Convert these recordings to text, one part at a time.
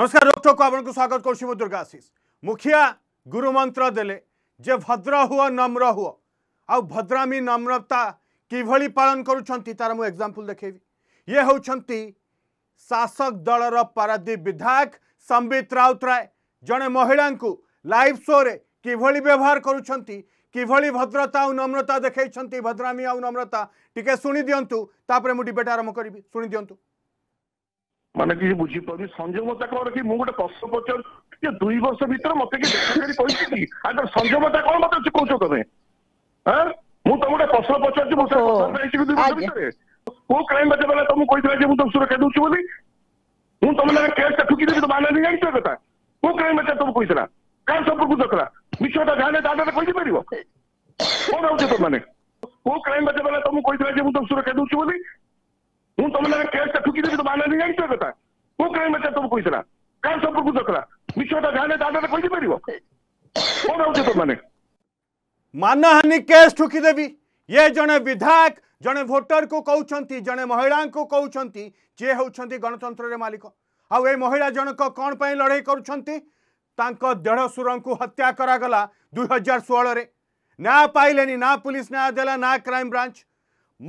नमस्कार रोकटोक आपको स्वागत कर दुर्गा आशीष मुखिया गुरुमंत्र दे जे भद्र हुओ नम्र हुओ आउ भद्रामी नम्रता किभली पालन करुँच मुझे एक्जामपल देखेबी ये हूँ शासक दल पारादीप विधायक संबित राउतराय जड़े महिला लाइव शो रे किभली व्यवहार करुँच किभली भद्रता और नम्रता देखते भद्रामी आउ नम्रता टी शुणी दिंतु तापर मुझे डिबेट आरंभ करी शुणी दिंतु ମାନେ କିଛି ବୁଝିପାରୁନି ସଂଯମତା କଣ କି ମୁଁ ଗୋଟେ ପ୍ରଶ୍ନ ପଚାରୁଛି ଯେ ଦୁଇ ବର୍ଷ ଭିତରେ ମତେ କି ଦେଖାକରି କହିଛି କି ଆଗ ସଂଯମତା କଣ ମତେ କହୁଛ ତମେ ମୁଁ ତମକୁ ଗୋଟେ ପ୍ରଶ୍ନ ପଚାରୁଛି ମୁଁ ଦୁଇ ବର୍ଷ ଭିତରେ କୋଉ କ୍ରାଇମ ବାଜେ ବେଲା ତମକୁ କହିଥିଲା ଯେ ମୁଁ ତମକୁ ସୁରକ୍ଷା ଦଉଛି ବୋଲି ମୁଁ ତମ ନାଁରେ କେସ୍ଟା ଠୁକି ଦେବି ତମ ଆନନ୍ଦ ଜାଣିଛ କଥା କୋଉ କ୍ରାଇମ ବାଜେ ତମକୁ କହିଥିଲା କାହା ସମ୍ପର୍କକୁ ରଖିଲା ବିଷୟଟା ଯାହାଲେ ଦାଦାରେ କହିପାରିବ କଣ ହଉଛି ତମମାନେ କୋଉ କ୍ରାଇମ ବାଜେ ବେଲା ତମକୁ କହିଥିଲା ଯେ ମୁଁ ତମକୁ ସୁରକ୍ଷା ଦଉଛି ବୋଲି હું તમને કેસ ઠૂકી દીધી તો બાને લઈ આવી શકતા હું કાંઈ મતે તમે પૂછરા કાંઈ સંપર્ક પૂછરા વિશ્વના જાને દાદાને કહી દી ପାରିବ કોણ આવું છે તમને ମାନହାନି କେସ୍ ଠୁକିଦେବି ଇଏ ଜଣେ ବିଧାୟକ ଜଣେ ଭୋଟରକୁ କହୁଛନ୍ତି ଜଣେ ମହିଳାଙ୍କୁ କହୁଛନ୍ତି ଯିଏ ହେଉଛନ୍ତି ଗଣତନ୍ତ୍ରରେ ମାଲିକ ଆଉ ଏ ମହିଳା ଜଣକ କ'ଣ ପାଇଁ ଲଢ଼େଇ କରୁଛନ୍ତି ତାଙ୍କ ଦେଢ଼ଶୁରଙ୍କୁ ହତ୍ୟା କରାଗଲା ଦୁଇ ହଜାର ଷୋହଳରେ ନା ପାଇଲେନି ନା ପୁଲିସ ନ୍ୟାୟ ଦେଲା ନା କ୍ରାଇମବ୍ରାଞ୍ଚ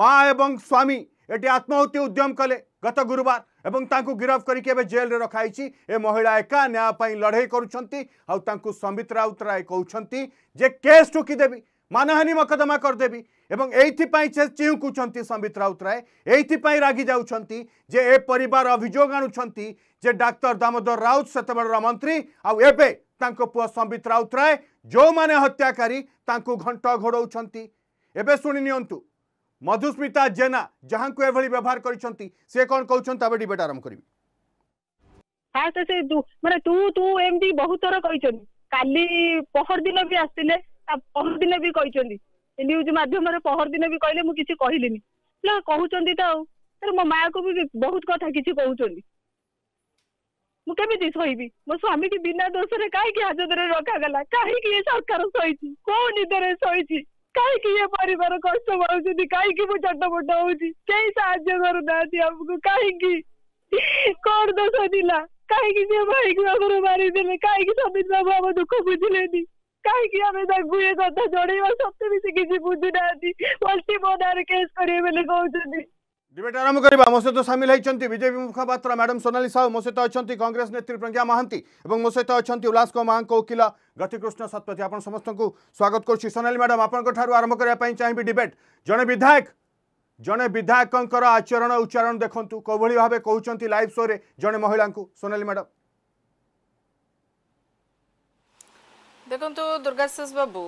ମା ଏବଂ ସ୍ୱାମୀ এটি আত্মহত্য উদ্যম কলে গত গুরুবার এবং তাঁকু গিরফ করি এবার জেলরে রখাইছি এ মহিলা একা ন্যায় লড়াই করছেন আপনি তাঁকু সম্বিত রাউতরায় কৌন যে কেস দেবি মানহানি মকদ্দমা করদেবি এবং এইথিপাই সে চিউকুচন্তি সম্বিত রাউতরায় এইথিপাই রাগি যাচ্ছেন যে এ পরিবার অভিযোগ আনুচন্তি যে ডাক্তার দামোদর রাউত সেতবেলর মন্ত্রী আবে এবে তাঁক পুয় সম্বিত রাউতরায় যে হত্যাকারী তা ঘণ্ট ঘোড়াউচন্তি এবে শুনে নিয়ন্তু মধুস্মিতা জেনা যাহাঙ্কু এভাবে ব্যবহার করছেন সে কোণ কৌন তাবে ডিবেট আরম্ভ করবি হ্যাঁ সে মানে তু তু এমনি বহু থর কইছেন কালি পহরদিন বি আসছিলে পহরদিন বি কইছেন নিউজ মাধ্যমরে পহরদিন বি কইলে মু কিছু কহিলিনি না কহুছেন তো তাহলে মো মায়াকু বি বহুত কথা কিছু কহুছেন ମୁଁ କେମିତି ଶୋଇବି ମୋ ସ୍ୱାମୀ କି ବିନା ଦୋଷରେ କାହିଁକି রখা ରଖାଗଲା କାହିଁକି ଏ ସରକାର ଶୋଇଛି କୋଉ ନିଦରେ ଶୋଇଛି କାହିଁକି ଏ ପରିବାର କଷ୍ଟ ପାଉଛନ୍ତି କାହିଁକି ମୁଁ ଛୋଟ ମୋଟ ହଉଛି କେହି ସାହାଯ୍ୟ କରୁନାହାନ୍ତି ଆମକୁ କାହିଁକି କଣ ଦୋଷ ଥିଲା କାହିଁକି ସେ ଭାଇକୁ ଆମର ମାରିଦେଲେ କାହିଁକି ସମିତ ବାବୁ ଆମ ଦୁଃଖ ବୁଝିଲେନି କାହିଁକି ଆମେ ତାଙ୍କୁ ଏ କଥା ଜଣେଇବା ସତ୍ତ୍ୱେ ବି ସେ କିଛି ବୁଝୁନାହାନ୍ତି ଓଲଟି ମୋ ନାଁରେ କେସ୍ କରିବେ ବୋଲି କହୁଛନ୍ତି ডিবেট আরম্ভ করা মো সহ সামিল হয়েছেন বিজেপি মুখপাত্র ম্যাডাম সোনালি সাহু মো সহ অনেক কংগ্রেস নেত্রী প্রজ্ঞা মহান্তি এবং মো সহ অনেক উল্লাস মাঙ্ক উকিল গতিকৃষ্ণ শতপথী আপনার সমস্ত স্বাগত করছি সোনালি ম্যাডাম আপনার ঠার আরম্ভ করা চাইবি ডিবেট জনে বিধায়ক জনে বিধায়কঙ্কর আচরণ উচ্চারণ দেখুন কোভাবে ভাবে কৌন লাইভ শোরে জনে মহিলা সোনালি ম্যাডাম দেখুন দুর্গাশিষ বাবু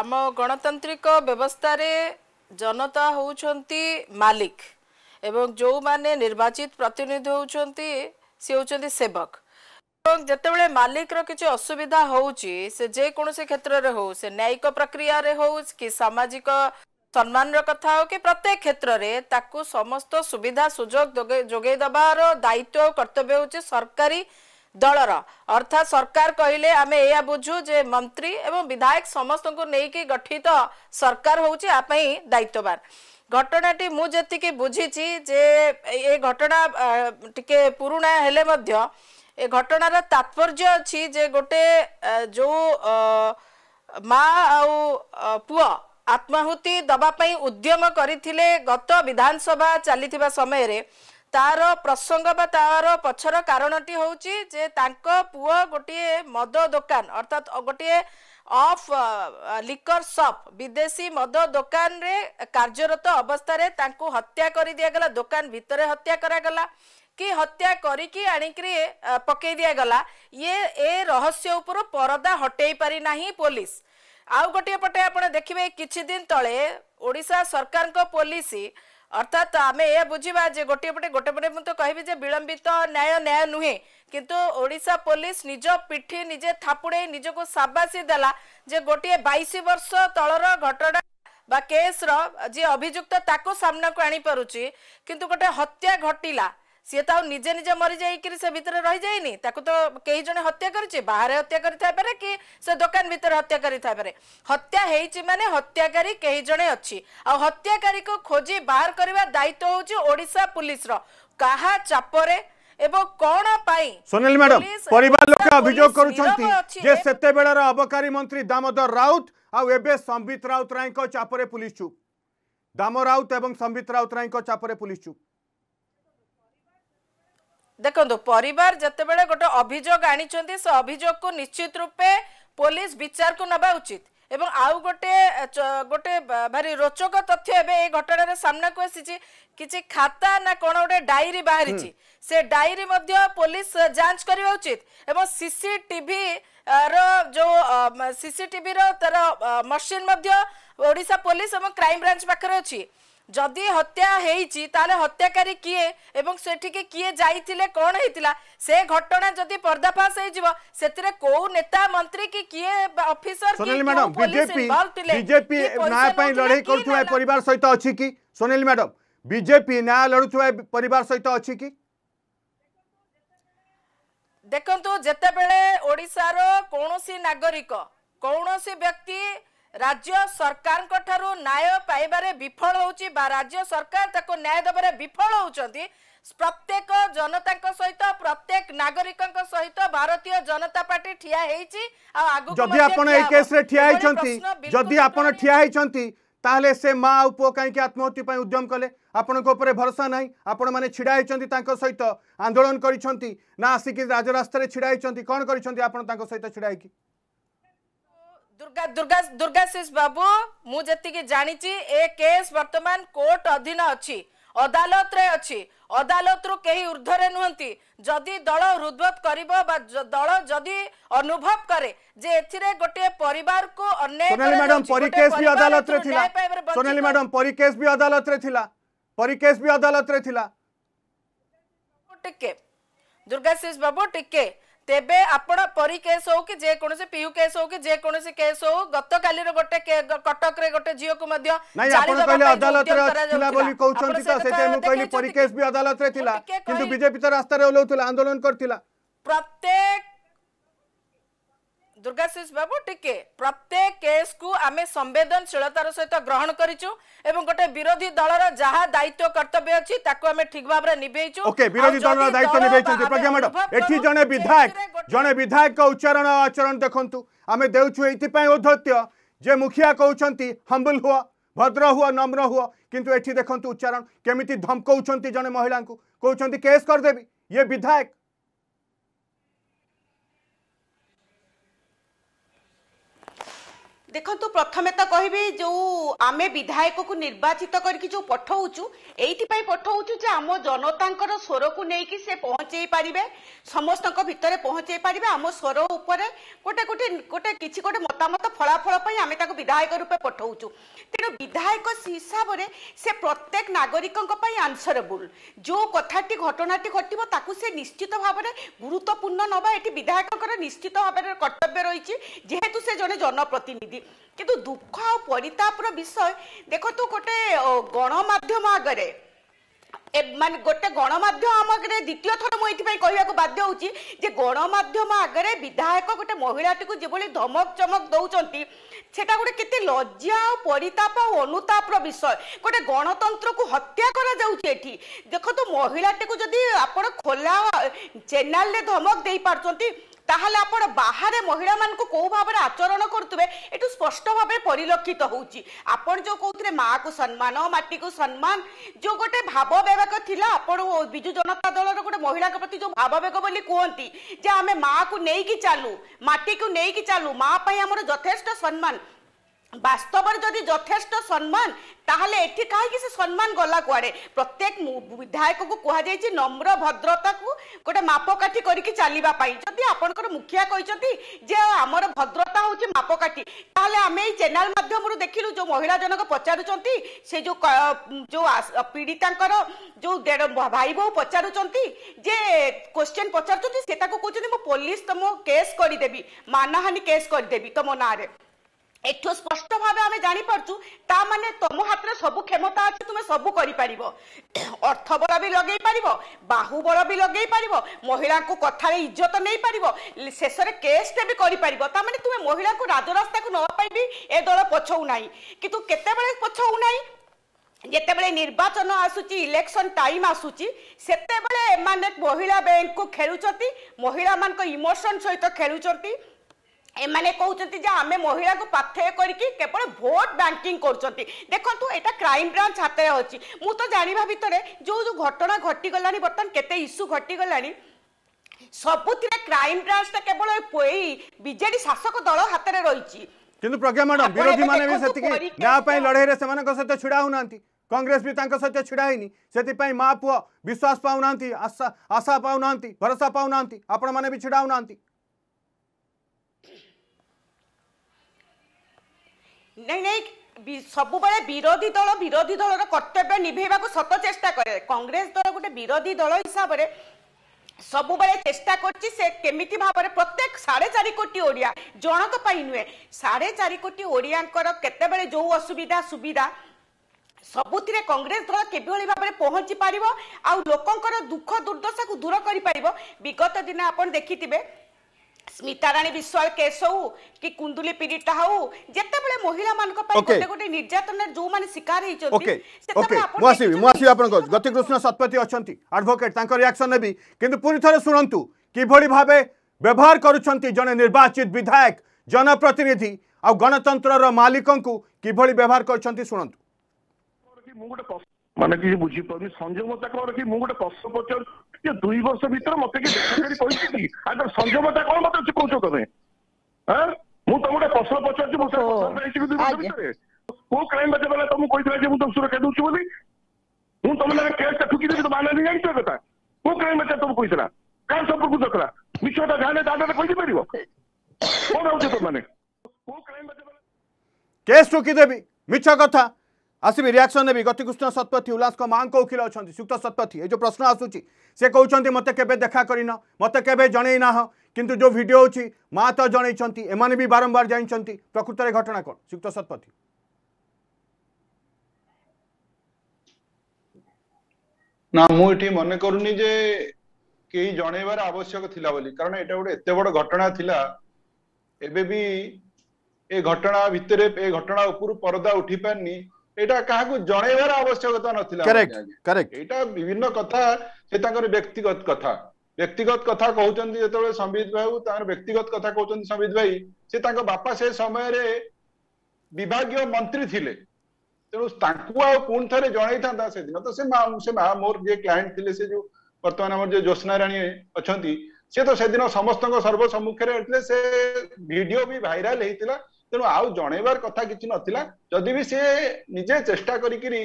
আম গণতান্ত্রিক ব্যবস্থায় ଜନତା ହେଉଛନ୍ତି ମାଲିକ ଏବଂ ଯେଉଁମାନେ ନିର୍ବାଚିତ ପ୍ରତିନିଧି ହେଉଛନ୍ତି ସେ ହେଉଛନ୍ତି ସେବକ ଏବଂ ଯେତେବେଳେ ମାଲିକର କିଛି ଅସୁବିଧା ହେଉଛି ସେ ଯେକୌଣସି କ୍ଷେତ୍ରରେ ହେଉ ସେ ନ୍ୟାୟିକ ପ୍ରକ୍ରିୟାରେ ହେଉ କି ସାମାଜିକ ସମ୍ମାନର କଥା ହେଉ କି ପ୍ରତ୍ୟେକ କ୍ଷେତ୍ରରେ ତାକୁ ସମସ୍ତ ସୁବିଧା ସୁଯୋଗ ଯୋଗାଇ ଦେବାର ଦାୟିତ୍ୱ ଓ କର୍ତ୍ତବ୍ୟ ହେଉଛି ସରକାରୀ ଦଳର ଅର୍ଥାତ୍ ସରକାର କହିଲେ ଆମେ ଏଇଆ ବୁଝୁ ଯେ ମନ୍ତ୍ରୀ ଏବଂ ବିଧାୟକ ସମସ୍ତଙ୍କୁ ନେଇକି ଗଠିତ ସରକାର ହେଉଛି ଆ ପାଇଁ ଦାୟିତ୍ୱବାନ ଘଟଣାଟି ମୁଁ ଯେତିକି ବୁଝିଛି ଯେ ଏ ଘଟଣା ଟିକେ ପୁରୁଣା ହେଲେ ମଧ୍ୟ ଏ ଘଟଣାର ତାତ୍ପର୍ଯ୍ୟ ଅଛି ଯେ ଗୋଟେ ଯେଉଁ ମା ଆଉ ପୁଅ ଆତ୍ମାହୁତି ଦେବା ପାଇଁ ଉଦ୍ୟମ କରିଥିଲେ ଗତ ବିଧାନସଭା ଚାଲିଥିବା ସମୟରେ ତାର ପ୍ରସଙ୍ଗ ବା ତାର ପଛର କାରଣଟି ହେଉଛି ଯେ ତାଙ୍କ ପୁଅ ଗୋଟିଏ ମଦ ଦୋକାନ ଅର୍ଥାତ୍ ଗୋଟିଏ ଅଫ୍ ଲିକର ସପ୍ ବିଦେଶୀ ମଦ ଦୋକାନରେ କାର୍ଯ୍ୟରତ ଅବସ୍ଥାରେ ତାଙ୍କୁ ହତ୍ୟା କରି ଦିଆଗଲା ଦୋକାନ ଭିତରେ ହତ୍ୟା କରାଗଲା କି ହତ୍ୟା କରିକି ଆଣିକିରି ପକେଇ ଦିଆଗଲା ଇଏ ଏ ରହସ୍ୟ ଉପରୁ ପରଦା ହଟେଇ ପାରିନାହିଁ ପୋଲିସ ଆଉ ଗୋଟିଏ ପଟେ ଆପଣ ଦେଖିବେ କିଛି ଦିନ ତଳେ ଓଡ଼ିଶା ସରକାରଙ୍କ ପୋଲିସ ଅର୍ଥାତ୍ ଆମେ ଏହା ବୁଝିବା ଯେ ଗୋଟିଏ ପଟେ ଗୋଟେ ପଟେ ମୁଁ ତ କହିବି ଯେ ବିଳମ୍ବିତ ନ୍ୟାୟ ନ୍ୟାୟ ନୁହେଁ କିନ୍ତୁ ଓଡ଼ିଶା ପୋଲିସ ନିଜ ପିଠି ନିଜେ ଥାପୁଡ଼େଇ ନିଜକୁ ସାବାସୀ ଦେଲା ଯେ ଗୋଟିଏ ବାଇଶ ବର୍ଷ ତଳର ଘଟଣା ବା କେସ୍ର ଯିଏ ଅଭିଯୁକ୍ତ ତାକୁ ସାମ୍ନାକୁ ଆଣିପାରୁଛି କିନ୍ତୁ ଗୋଟେ ହତ୍ୟା ଘଟିଲା সি তো নিজে নিজে মরি মরিযাই সে ভিতরে রই রহিযাইনি তাকে তো কেই জন হত্যা করছে বাহারে হত্যা করে থাইপরে কি সে দোকান ভিতরে হত্যা করে থাইপরে হত্যা হয়েছি মানে হত্যাকারী কেই জনে অছি আউ হত্যাকারী কু খোঁজি বাহার করিবা দায়িত্ব হচ্ছে ওড়িশা পুলিশর কাহা চাপরে এবং কোণ পাই সোনাল ম্যাডাম পরিবার লোক অভিযোগ করুছন্তি যে সেতেবেলার অবকারী মন্ত্রী দামোদর রাউত আউ এবে সম্বিত রাউত রাউতরায়ଙ୍କ চাপরে পুলিশ চুপ দাম রাউত এবং সম্বিত রাউত রাউতরায়ଙ୍କ চাপরে পুলিশ চুপ ଦେଖନ୍ତୁ ପରିବାର ଯେତେବେଳେ ଗୋଟେ ଅଭିଯୋଗ ଆଣିଛନ୍ତି ସେ ଅଭିଯୋଗକୁ ନିଶ୍ଚିତ ରୂପେ ପୋଲିସ ବିଚାରକୁ ନେବା ଉଚିତ ଏବଂ ଆଉ ଗୋଟେ ଗୋଟେ ଭାରି ରୋଚକ ତଥ୍ୟ ଏବେ ଏଇ ଘଟଣାରେ ସାମ୍ନାକୁ ଆସିଛି କିଛି ଖାତା ନା କ'ଣ ଗୋଟେ ଡାଇରୀ ବାହାରିଛି ସେ ଡାଇରୀ ମଧ୍ୟ ପୋଲିସ ଯାଞ୍ଚ କରିବା ଉଚିତ ଏବଂ ସିସିଟିଭି ର ଯୋଉ ସିସିଟିଭିର ତାର ମେସିନ୍ ମଧ୍ୟ ଓଡ଼ିଶା ପୋଲିସ ଏବଂ କ୍ରାଇମ ବ୍ରାଞ୍ଚ ପାଖରେ ଅଛି जदि हत्या ताले हत्याकारी किए एवं सेठिके किए जाइले कौन होता से घटना जदि पर्दाफाश हो कौ नेता मंत्री की किए अफिसर बीजेपी कि सोनेल बीजेपी न्याय देखो जो कौन सी नागरिक कौन सी व्यक्ति ରାଜ୍ୟ ସରକାରଙ୍କ ଠାରୁ ନ୍ୟାୟ ପାଇବାରେ ବିଫଳ ହେଉଛି ବା ରାଜ୍ୟ ସରକାର ତାକୁ ନ୍ୟାୟ ଦେବାରେ ବିଫଳ ହେଉଛନ୍ତି ପ୍ରତ୍ୟେକ ଜନତାଙ୍କ ସହିତ ପ୍ରତ୍ୟେକ ନାଗରିକଙ୍କ ସହିତ ଭାରତୀୟ ଜନତା ପାର୍ଟି ଠିଆ ହେଇଛି ଆଉ ଆଗକୁ ଯଦି ଆପଣ ଏଇ କେସରେ ଠିଆ ହେଇଛନ୍ତି ଯଦି ଆପଣ ଠିଆ ହେଇଛନ୍ତି ତାହେଲେ ସେ ମା ଆଉ ପୁଅ କାହିଁକି ଆତ୍ମହତ୍ୟା ପାଇଁ ଉଦ୍ୟମ କଲେ ଆପଣଙ୍କ ଉପରେ ଭରସା ନାହିଁ ଆପଣମାନେ ଛିଡ଼ା ହୋଇଛନ୍ତି ତାଙ୍କ ସହିତ ଆନ୍ଦୋଳନ କରିଛନ୍ତି ନା ଆସିକି ରାଜରାସ୍ତାରେ ଛିଡ଼ା ହୋଇଛନ୍ତି କ'ଣ କରିଛନ୍ତି ଆପଣ ତାଙ୍କ ସହିତ ଛିଡ଼ା ହେଇକି दुर्गा दुर्गा दुर्गाशीष बाबू मुझे जाणी ए केस वर्तमान कोर्ट अधीन अच्छी अदालत रे अच्छी अदालत रु कहीं ऊर्धर नुहति जदि दल हृदबोध कर दल जदि अनुभव करे जे एथिरे गोटे परिवार को अन्याय सोनाली मैडम परिकेस भी अदालत रे थिला सोनाली मैडम परिकेस भी अदालत रे थिला परिकेस भी अदालत रे थिला टिके दुर्गाशीष बाबू टिके ତେବେ ଆପଣ ପରୀ କେସ୍ ହଉ କି ଯେକୌଣସି ପିୟୁ କେସ୍ ହଉ କି ଯେକୌଣସି କେସ୍ ହଉ ଗତକାଲିର ଗୋଟେ କଟକରେ ଗୋଟେ ଝିଅକୁ ମଧ୍ୟ ନାଇଁ ଆପଣ କହିଲେ ଅଦାଲତରେ ଥିଲା ବୋଲି କହୁଛନ୍ତି ତ ସେଥିପାଇଁ ମୁଁ କହିଲି ପରୀ କେସ୍ ବି ଅଦାଲତରେ ଥିଲା କିନ୍ତୁ ବିଜେପି ତ ରାସ୍ତାରେ ଓହ୍ଲାଉଥିଲା ଆନ୍ଦୋଳନ କରିଥିଲା ପ୍ରତ୍ୟେକ दुर्गाशीष बाबू टिके प्रत्येक केस को आम संवेदनशीलतार सहित तो ग्रहण एवं विरोधी दल रहा दायित्व कर्तव्य अच्छी ठीक भाव ओके विरोधी दल जन विधायक जन उच्चारण आचरण देखु आम देखत्य जे मुखिया कहते हम्बुल हुआ भद्र हुआ नम्र हुआ किंतु देखते उच्चारण केमी धमकौं जन महिला कहते केस करदेवी ये विधायक ଦେଖନ୍ତୁ ପ୍ରଥମେ ତ କହିବି ଯୋଉ ଆମେ ବିଧାୟକକୁ ନିର୍ବାଚିତ କରିକି ଯୋଉ ପଠଉଛୁ ଏଇଥିପାଇଁ ପଠଉଛୁ ଯେ ଆମ ଜନତାଙ୍କର ସ୍ୱରକୁ ନେଇକି ସେ ପହଞ୍ଚେଇ ପାରିବେ ସମସ୍ତଙ୍କ ଭିତରେ ପହଞ୍ଚେଇ ପାରିବେ ଆମ ସ୍ୱର ଉପରେ ଗୋଟେ ଗୋଟେ ଗୋଟେ କିଛି ଗୋଟେ ମତାମତ ଫଳାଫଳ ପାଇଁ ଆମେ ତାକୁ ବିଧାୟକ ରୂପେ ପଠଉଛୁ ତେଣୁ ବିଧାୟକ ହିସାବରେ ସେ ପ୍ରତ୍ୟେକ ନାଗରିକଙ୍କ ପାଇଁ ଆନ୍ସରେବୁଲ୍ ଯୋଉ କଥାଟି ଘଟଣାଟି ଘଟିବ ତାକୁ ସେ ନିଶ୍ଚିତ ଭାବରେ ଗୁରୁତ୍ୱପୂର୍ଣ୍ଣ ନେବା ଏଠି ବିଧାୟକଙ୍କର ନିଶ୍ଚିତ ଭାବରେ କର୍ତ୍ତବ୍ୟ ରହିଛି ଯେହେତୁ ସେ ଜଣେ ଜନପ୍ରତିନିଧି কিন্তু দুঃখ ଆଉ ପରିତାପର ବିଷୟ ଦେଖନ୍ତୁ ଗୋଟେ ଗଣମାଧ୍ୟମ ଆଗରେ ମାନେ ଗୋଟେ ଗଣମାଧ୍ୟମ ଆମ ଆଗରେ ଦ୍ୱିତୀୟ ଥର ମୁଁ ଏଇଥିପାଇଁ କହିବାକୁ ବାଧ୍ୟ ହେଉଛି ଯେ ଗଣମାଧ୍ୟମ ଆଗରେ ବିଧାୟକ ଗୋଟେ ମହିଳାଟିକୁ ଯେଭଳି ଧମକ ଚମକ ଦେଉଛନ୍ତି সেটা গোটে কেতে লজ্জা ও পরিতাপ ও অনুতাপর বিষয় গোটে গণতন্ত্রকু হত্যা করা যাচ্ছে এটি দেখো মহিলাটিকে যদি আপনার খোলা চ্যানেলে ধমক দিয়ে পারছেন তাহলে আপনার বাহারে মহিলা মানুষ কেউ ভাবে আচরণ করুবে এটু স্পষ্ট ভাবে পরিলক্ষিত হচ্ছে আপনার যে কোথায় মা কু সম্মান মাটি কু সম্মান যে গোটে ভাববেগ লা আপন বিজু জনতা দলর গোটে মহিলা প্রতি যে ভাববেগ বলে কুহতি যে আমি মা কু নেই চালু মাটি কু নেই চালু মা পাই আমার যথেষ্ট সম্মান বাস্তবের যদি যথেষ্ট সম্মান তাহলে এটি কাহি সে সম্মান গলা কুয়াড়ে প্রত্যেক বিধায়ক কুহযাই নম্র ভদ্রতা কু গোটে মাপকাঠি করিকি চালিবা পাই যদি আপনার মুখিয়া কইছন্তি যে আমার ভদ্রতা হচ্ছে মাপকাঠি তাহলে আমি এই চ্যানেল মাধ্যমর দেখিলু যে মহিলা জনক পচারুচন্তি সে যে যে পীড়িতাঙ্কর যে দেড় ভাই বউ পচারুচন্তি যে কোশ্চেন পচারুচন্তি সে তাকে কইছন্তি মু পুলিশ তো মো কেস করিদেবি মানহানি কেস করিদেবি তো মো নাঁরে ଏଠୁ ସ୍ପଷ୍ଟ ଭାବେ ଆମେ ଜାଣିପାରୁଛୁ ତା ମାନେ ତମ ହାତରେ ସବୁ କ୍ଷମତା ଅଛି ତୁମେ ସବୁ କରିପାରିବ ଅର୍ଥ ବଳ ବି ଲଗେଇ ପାରିବ ବାହୁବଳ ବି ଲଗେଇ ପାରିବ ମହିଳାଙ୍କୁ କଥାରେ ଇଜ୍ଜତ ନେଇପାରିବ ଶେଷରେ କେସ୍ଟେ ବି କରିପାରିବ ତା ମାନେ ତୁମେ ମହିଳାଙ୍କୁ ରାଜରାସ୍ତାକୁ ନେବା ପାଇଁ ବି ଏ ଦଳ ପଛଉ ନାହିଁ କିନ୍ତୁ କେତେବେଳେ ପଛଉ ନାହିଁ ଯେତେବେଳେ ନିର୍ବାଚନ ଆସୁଛି ଇଲେକ୍ସନ ଟାଇମ୍ ଆସୁଛି ସେତେବେଳେ ଏମାନେ ମହିଳା ବ୍ୟାଙ୍କକୁ ଖେଳୁଛନ୍ତି ମହିଳାମାନଙ୍କ ଇମୋସନ୍ ସହିତ ଖେଳୁଛନ୍ତି এমানে কৌঁতি যে আমি মহিলা পাথেয় করি কেবল ভোট ব্যাংকিং ব্যাঙ্কিং দেখন তো এটা ক্রাইম ব্রাঞ্চ হাতে অছি মু তো জাঁয়া ভিতরে যো যো ঘটনা ঘটি গলানি বর্তমান কেতে ইস্যু ঘটি গলানি সবুতিরে ক্রাইম ব্রাঞ্চটা কেবল এই বিজেডি শাসক দল হাতের রইছি কিন্তু প্রজ্ঞা ম্যাডাম বিরোধী মানে সেতিকি ন্যায় পাই লড়াইরে সেমান সহিত ছুড়া হো না কংগ্রেস বি তাঙ্ক সহিত ছিড়া হয়নি সেপাই মা পুয়া বিশ্বাস পাও না আশা আশা পাও না ভরসা পাও না আপন মানে বি ছুড়া হো না ନାଇଁ ନାଇଁ ସବୁବେଳେ ବିରୋଧୀ ଦଳ ବିରୋଧୀ ଦଳର କର୍ତ୍ତବ୍ୟ ନିଭେଇବାକୁ ସତ ଚେଷ୍ଟା କରେ କଂଗ୍ରେସ ଦଳ ଗୋଟେ ବିରୋଧୀ ଦଳ ହିସାବରେ ସବୁବେଳେ ଚେଷ୍ଟା କରୁଛି ସେ କେମିତି ଭାବରେ ପ୍ରତ୍ୟେକ ସାଢ଼େ ଚାରି କୋଟି ଓଡ଼ିଆ ଜଣଙ୍କ ପାଇଁ ନୁହେଁ ସାଢ଼େ ଚାରି କୋଟି ଓଡ଼ିଆଙ୍କର କେତେବେଳେ ଯେଉଁ ଅସୁବିଧା ସୁବିଧା ସବୁଥିରେ କଂଗ୍ରେସ ଦଳ କିଭଳି ଭାବରେ ପହଞ୍ଚି ପାରିବ ଆଉ ଲୋକଙ୍କର ଦୁଃଖ ଦୁର୍ଦ୍ଦଶାକୁ ଦୂର କରିପାରିବ ବିଗତ ଦିନ ଆପଣ ଦେଖିଥିବେ ସ୍ମିତାରାଣୀ ବିଶ୍ୱାଳ କେସ୍ ହଉ କି କୁନ୍ଦୁଲି ପୀଡ଼ିତା ହଉ ଯେତେବେଳେ ମହିଳାମାନଙ୍କ ପାଇଁ ଗୋଟେ ଗୋଟେ ନିର୍ଯାତନାର ଯୋଉମାନେ ଶିକାର ହେଇଛନ୍ତି ସେତେବେଳେ ଆପଣ ମୁଁ ଆସିବି ମୁଁ ଆସିବି ଆପଣଙ୍କ ଗତିକୃଷ୍ଣ ଶତପଥୀ ଅଛନ୍ତି ଆଡଭୋକେଟ୍ ତାଙ୍କ ରିଆକ୍ସନ୍ ନେବି କିନ୍ତୁ ପୁଣି ଥରେ ଶୁଣନ୍ତୁ କିଭଳି ଭାବେ ବ୍ୟବହାର କରୁଛନ୍ତି ଜଣେ ନିର୍ବାଚିତ ବିଧାୟକ ଜନପ୍ରତିନିଧି ଆଉ ଗଣତନ୍ତ୍ରର ମାଲିକଙ୍କୁ କିଭଳି ବ୍ୟବହାର କରୁଛନ୍ତି ଶୁଣନ୍ତୁ ମୁଁ ଗୋଟେ ମାନେ କିଛି ବୁଝିପାରୁନି ସଂଜୟ ମତା କଣ ରଖି ମୁଁ ଗୋଟେ ପ୍ରଶ୍ନ ପଚାରୁଛି ଯେ ଦୁଇ ବର୍ଷ ଭିତରେ ମତେ କି ଦେଖାକରି କହିଛନ୍ତି ଆଉ ସଂଜୟ ମତା କଣ ମତେ କହୁଛ ତମେ ମୁଁ ତମ ଗୋଟେ ପ୍ରଶ୍ନ ପଚାରୁଛି ମତେ ଦୁଇ ବର୍ଷ ଭିତରେ କୋଉ କ୍ରାଇମ ବାଜେ ବେଲା ତମକୁ କହିଥିଲା ଯେ ମୁଁ ତମକୁ ସୁରକ୍ଷା ଦଉଛି ବୋଲି ମୁଁ ତମ ନାଁ କେସ୍ଟା ଠୁକିଦେବି ତମ ମାନେ ଜାଣିଛ କଥା କୋଉ କ୍ରାଇମ ବାଜେ ତମକୁ କହିଥିଲା କାହା ସମ୍ପର୍କକୁ ଦରକାର ମିଛଟା ଯାହାଲେ ଦାଦାରେ କହିପାରିବ କଣ ହଉଛି ତମମାନେ କୋଉ କ୍ରାଇମ ବାଜେ କେସ୍ ଠୁକିଦେବି ମିଛ କଥା আসবি রিয়াকশন নেবি গতিকৃষ্ণ শতপথী উল্লাসক মাঙ্ক উকিল অনেক সুক্ত শতপথী এই যে প্রশ্ন আসুচি সে কৌঁচ মতো কেবে দেখা করিন মতো কেবে জনাই না কিন্তু যে ভিডিও হচ্ছে মা তো জনাইছেন এমানে বি বারম্বার জাইছেন প্রকৃতরে ঘটনা কোণ সুক্ত শতপথী না মু এটি মনে করুনি যে কেই জনাইবার আবশ্যক লা বলি কারণ এটা গোটে এত বড় ঘটনা লা এবে বি এ ঘটনা ভিতরে এ ঘটনা উপর পরদা উঠি পারিনি व्यक्तिगत कथा व्यक्तिगत संबित व्यक्तिगत कथा भाई से बापा से समय विभाग मंत्री थे तेनालीरु जन से दिन तो मोर जे क्लाएं थे जो बर्तमान जो ज्योत्नाराणी अच्छा सी तो दिन समस्त सर्वसम्मुखे से भिड भी भाइराल होता है ତେଣୁ ଆଉ ଜଣେଇବାର କଥା କିଛି ନଥିଲା ଯଦି ବି ସେ ନିଜେ ଚେଷ୍ଟା କରିକିରି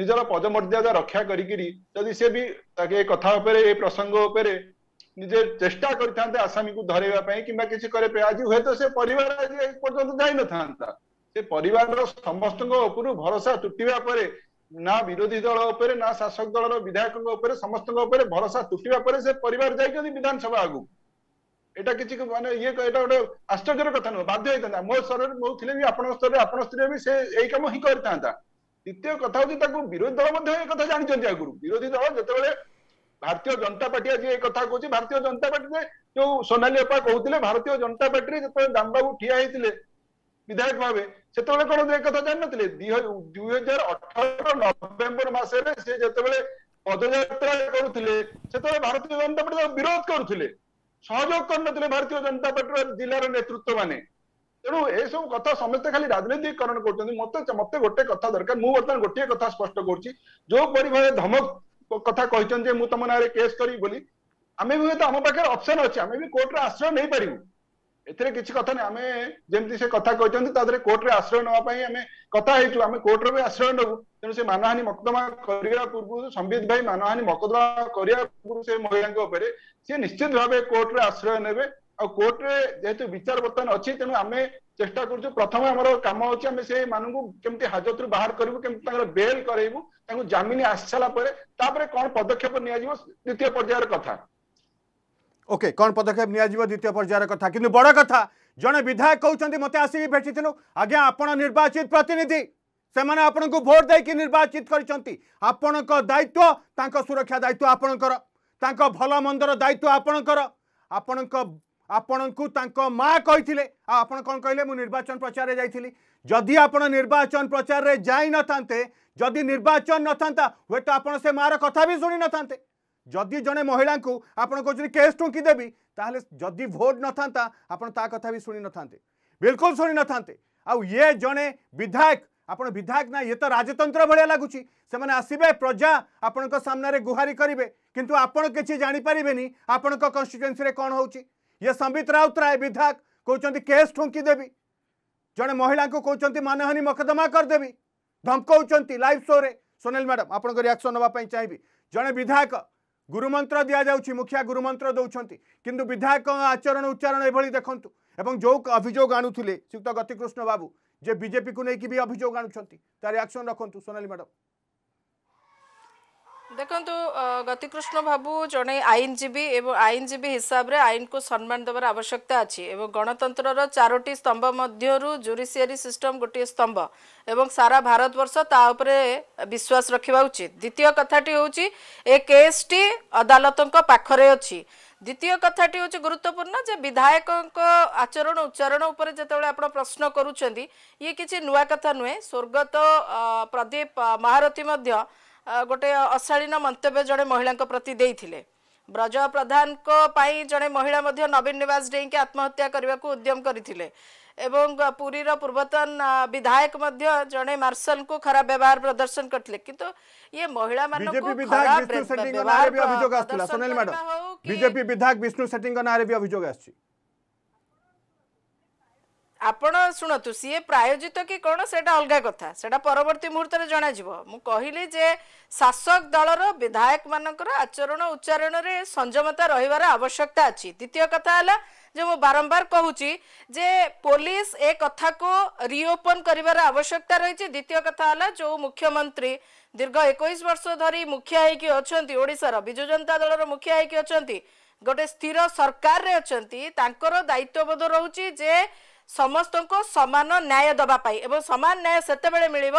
ନିଜର ପଦମର୍ଯ୍ୟାଦା ରକ୍ଷା କରିକିରି ଯଦି ସେ ବି ତାକୁ ଏ କଥା ଉପରେ ଏ ପ୍ରସଙ୍ଗ ଉପରେ ନିଜେ ଚେଷ୍ଟା କରିଥାନ୍ତେ ଆସାମୀକୁ ଧରେଇବା ପାଇଁ କିମ୍ବା କିଛି କରିବା ପାଇଁ ଆଜି ହୁଏତ ସେ ପରିବାର ଆଜି ଏ ପର୍ଯ୍ୟନ୍ତ ଯାଇନଥାନ୍ତା ସେ ପରିବାରର ସମସ୍ତଙ୍କ ଉପରୁ ଭରସା ତୁଟିବା ପରେ ନା ବିରୋଧୀ ଦଳ ଉପରେ ନା ଶାସକ ଦଳର ବିଧାୟକଙ୍କ ଉପରେ ସମସ୍ତଙ୍କ ଉପରେ ଭରସା ତୁଟିବା ପରେ ସେ ପରିବାର ଯାଇଛନ୍ତି ବିଧାନସଭା ଆଗକୁ এটা କିଛି ମାନେ ଇଏ ଏଇଟା ଗୋଟେ ଆଶ୍ଚର୍ଯ୍ୟର କଥା ନୁହଁ ବାଧ୍ୟ ହେଇଥାନ୍ତା ମୋ ସ୍ତରରେ ମୁଁ ଥିଲେ ବି ଆପଣଙ୍କ ସ୍ତରରେ ଆପଣଙ୍କ ସ୍ତ୍ରୀ ବି ସେ ଏଇ କାମ ହିଁ କରିଥାନ୍ତା ଦ୍ୱିତୀୟ କଥା ହଉଛି ତାକୁ ବିରୋଧୀ ଦଳ ମଧ୍ୟ ଏ କଥା ଜାଣିଛନ୍ତି ଆଗରୁ ବିରୋଧୀ ଦଳ ଯେତେବେଳେ ଭାରତୀୟ ଜନତା ପାର୍ଟି ଆଜି ଏ କଥା କହୁଛି ଭାରତୀୟ ଜନତା ପାର୍ଟିରେ ଯୋଉ ସୋନାଲି ଅପା କହୁଥିଲେ ଭାରତୀୟ ଜନତା ପାର୍ଟିରେ ଯେତେବେଳେ ଦାମବାବୁ ଠିଆ ହେଇଥିଲେ ବିଧାୟକ ଭାବେ ସେତେବେଳେ କଣ ଏ କଥା ଜାଣିନଥିଲେ ଦୁଇ ହଜାର ଅଠର ନଭେମ୍ବର ମାସରେ ସେ ଯେତେବେଳେ ପଦଯାତ୍ରା କରୁଥିଲେ ସେତେବେଳେ ଭାରତୀୟ ଜନତା ପାର୍ଟି ତାକୁ ବିରୋଧ କରୁଥିଲେ ସହଯୋଗ କରିନଥିଲେ ଭାରତୀୟ ଜନତା ପାର୍ଟିର ଜିଲ୍ଲାର ନେତୃତ୍ୱ ମାନେ ତେଣୁ ଏସବୁ କଥା ସମସ୍ତେ ଖାଲି ରାଜନୈତିକରଣ କରୁଛନ୍ତି ମତେ ମତେ ଗୋଟେ କଥା ଦରକାର ମୁଁ ବର୍ତ୍ତମାନ ଗୋଟିଏ କଥା ସ୍ପଷ୍ଟ କରୁଛି ଯୋଉ ପରିମାଣରେ ଧମକ କଥା କହିଛନ୍ତି ଯେ ମୁଁ ତମ ନାଁରେ କେସ୍ କରିବି ବୋଲି ଆମେ ବି ହୁଏତ ଆମ ପାଖରେ ଅପସନ ଅଛି ଆମେ ବି କୋର୍ଟର ଆଶ୍ରୟ ନେଇପାରିବୁ ଏଥିରେ କିଛି କଥା ନାହିଁ ଆମେ ଯେମିତି ସେ କଥା କହିଛନ୍ତି ତା ଦେହରେ କୋର୍ଟରେ ଆଶ୍ରୟ ନେବା ପାଇଁ ଆମେ କଥା ହେଇଛୁ ଆମେ କୋର୍ଟରେ ବି ଆଶ୍ରୟ ନେବୁ ତେଣୁ ସେ ମାନହାନି ମକଦ୍ଦମା କରିବା ପୂର୍ବରୁ ସମ୍ବିତ ଭାଇ ମାନହାନି ମକଦ୍ଦମା କରିବା ପୂର୍ବରୁ ସେ ମହିଳାଙ୍କ ଉପରେ ସେ ନିଶ୍ଚିତ ଭାବେ କୋର୍ଟରେ ଆଶ୍ରୟ ନେବେ ଆଉ କୋର୍ଟରେ ଯେହେତୁ ବିଚାର ବର୍ତ୍ତମାନ ଅଛି ତେଣୁ ଆମେ ଚେଷ୍ଟା କରୁଛୁ ପ୍ରଥମେ ଆମର କାମ ଅଛି ଆମେ ମାନଙ୍କୁ କେମିତି ହାଜତରୁ ବାହାର କରିବୁ କେମିତି ତାଙ୍କର ବେଲ୍ କରେଇବୁ ତାଙ୍କୁ ଜାମିନ ଆସି ସାରିଲା ପରେ ତାପରେ କଣ ପଦକ୍ଷେପ ନିଆଯିବ ଦ୍ୱିତୀୟ ପର୍ଯ୍ୟାୟର କଥା ओके कौन पदक्षेप निजी द्वितीय पर्यायर कथ कि बड़ कथ जड़े विधायक कहते मत आसिक भेटीलु आज्ञा आपण निर्वाचित प्रतिनिधि से आपण को भोट कि निर्वाचित करण दायित्व सुरक्षा दायित्व आपणकर भलमंदर भल मंदर दायित्व आपणकर आपण को माँ कही आप कौन कहले मुझे निर्वाचन प्रचार जाइली जदि आप निर्वाचन प्रचार जाते जदि निर्वाचन न था हे तो आप से भी शुणी न था जदि जड़े महिला आपंट कैश टोकी देवी तेल जदि भोट न था आपत भी शुणी न था बिलकुल शुणी न था आए जड़े विधायक आप विधायक ना ये तो राजतंत्र भाया लगुच आसबे प्रजा आपण गुहारी करेंगे किंतु आपड़ किसी जापरिवे आपण कन्स्टिट्युएन्सी कौन हो ये संबित राउतराय विधायक कौन कैश ठुंकी देवी जड़े महिला कौन मानहानी मकदमा करदेवी धमकाउं लाइव शो रे सोनेल मैडम आपंक रियाक्शन नाप चाहिए जड़े विधायक ଗୁରୁମନ୍ତ୍ର ଦିଆଯାଉଛି ମୁଖିଆ ଗୁରୁମନ୍ତ୍ର ଦେଉଛନ୍ତି କିନ୍ତୁ ବିଧାୟକ ଆଚରଣ ଉଚ୍ଚାରଣ ଏଭଳି ଦେଖନ୍ତୁ ଏବଂ ଯେଉଁ ଅଭିଯୋଗ ଆଣୁଥିଲେ ଶ୍ରୀଯୁକ୍ତ ଗତିକୃଷ୍ଣ ବାବୁ ଯେ ବିଜେପିକୁ ନେଇକି ବି ଅଭିଯୋଗ ଆଣୁଛନ୍ତି ତା ରିଆକ୍ସନ୍ ରଖନ୍ତୁ ସୋନାଲି ମ୍ୟାଡ଼ାମ୍ ଦେଖନ୍ତୁ ଗତିକୃଷ୍ଣ ବାବୁ ଜଣେ ଆଇନଜୀବୀ ଏବଂ ଆଇନଜୀବୀ ହିସାବରେ ଆଇନକୁ ସମ୍ମାନ ଦେବାର ଆବଶ୍ୟକତା ଅଛି ଏବଂ ଗଣତନ୍ତ୍ରର ଚାରୋଟି ସ୍ତମ୍ଭ ମଧ୍ୟରୁ ଜୁଡ଼ିସିଆରୀ ସିଷ୍ଟମ୍ ଗୋଟିଏ ସ୍ତମ୍ଭ ଏବଂ ସାରା ଭାରତବର୍ଷ ତା ଉପରେ ବିଶ୍ୱାସ ରଖିବା ଉଚିତ ଦ୍ୱିତୀୟ କଥାଟି ହେଉଛି ଏ କେସ୍ଟି ଅଦାଲତଙ୍କ ପାଖରେ ଅଛି দ্বিতীয় কথাটি হচ্ছে গুরুত্বপূর্ণ যে বিধায়ক আচরণ উচ্চারণ উপরে যেতবে আপনার প্রশ্ন করছেন ইয়ে কিছু নূয়া কথা নুহে স্বর্গত প্রদীপ মহারথী মধ্য ଗୋଟେ ଅଶାଳୀନ ମନ୍ତବ୍ୟ ଜଣେ ମହିଳାଙ୍କ ପ୍ରତି ଦେଇଥିଲେ ବ୍ରଜ ପ୍ରଧାନଙ୍କ ପାଇଁ ଜଣେ ମହିଳା ମଧ୍ୟ ନବୀନ ନିବାସ ଡେଇଁକି ଆତ୍ମହତ୍ୟା କରିବାକୁ ଉଦ୍ୟମ କରିଥିଲେ ଏବଂ ପୁରୀର ପୂର୍ବତନ ବିଧାୟକ ମଧ୍ୟ ଜଣେ ମାର୍ଶାଲଙ୍କୁ ଖରାପ ବ୍ୟବହାର ପ୍ରଦର୍ଶନ କରିଥିଲେ କିନ୍ତୁ ଇଏ ମହିଳାମାନଙ୍କୁ ବିଧାୟକ ବିଷ୍ଣୁ ସେଟ୍ଟୀଙ୍କ ନାଁରେ ବି ଅଭିଯୋଗ ଆସୁଥିଲା ସୁନୀଲ ମ୍ୟାଡମ୍ ବିଜେପି ବିଧାୟକ ବିଷ୍ଣୁ ସେଟ୍ଟୀଙ୍କ ନାଁରେ ବି ଅଭିଯୋଗ ଆସୁଛି ଆପଣ ଶୁଣନ୍ତୁ ସିଏ ପ୍ରାୟୋଜିତ କି କ'ଣ ସେଇଟା ଅଲଗା କଥା ସେଇଟା ପରବର୍ତ୍ତୀ ମୁହୂର୍ତ୍ତରେ ଜଣାଯିବ ମୁଁ କହିଲି ଯେ ଶାସକ ଦଳର ବିଧାୟକମାନଙ୍କର ଆଚରଣ ଉଚ୍ଚାରଣରେ ସଂଯମତା ରହିବାର ଆବଶ୍ୟକତା ଅଛି ଦ୍ୱିତୀୟ କଥା ହେଲା ଯେ ମୁଁ ବାରମ୍ବାର କହୁଛି ଯେ ପୋଲିସ ଏ କଥାକୁ ରିଓପନ୍ କରିବାର ଆବଶ୍ୟକତା ରହିଛି ଦ୍ୱିତୀୟ କଥା ହେଲା ଯେଉଁ ମୁଖ୍ୟମନ୍ତ୍ରୀ ଦୀର୍ଘ ଏକୋଇଶ ବର୍ଷ ଧରି ମୁଖିଆ ହେଇକି ଅଛନ୍ତି ଓଡ଼ିଶାର ବିଜୁ ଜନତା ଦଳର ମୁଖିଆ ହେଇକି ଅଛନ୍ତି ଗୋଟେ ସ୍ଥିର ସରକାରରେ ଅଛନ୍ତି ତାଙ୍କର ଦାୟିତ୍ୱବୋଧ ରହୁଛି ଯେ ସମସ୍ତଙ୍କୁ ସମାନ ନ୍ୟାୟ ଦେବା ପାଇଁ ଏବଂ ସମାନ ନ୍ୟାୟ ସେତେବେଳେ ମିଳିବ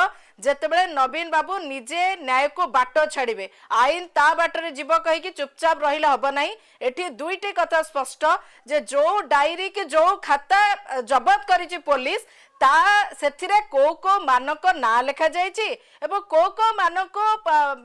ଯେତେବେଳେ ନବୀନ ବାବୁ ନିଜେ ନ୍ୟାୟକୁ ବାଟ ଛାଡ଼ିବେ ଆଇନ ତା ବାଟରେ ଯିବ କହିକି ଚୁପଚାପ ରହିଲେ ହେବ ନାହିଁ ଏଠି ଦୁଇଟି କଥା ସ୍ପଷ୍ଟ ଯେ ଯେଉଁ ଡାଏରୀ କି ଯେଉଁ ଖାତା ଜବତ କରିଛି ପୋଲିସ তা ସେଥିରେ କୋଉ କୋଉ ମାନଙ୍କ ନାଁ ଲେଖାଯାଇଛି ଏବଂ କୋଉ କୋଉ ମାନଙ୍କୁ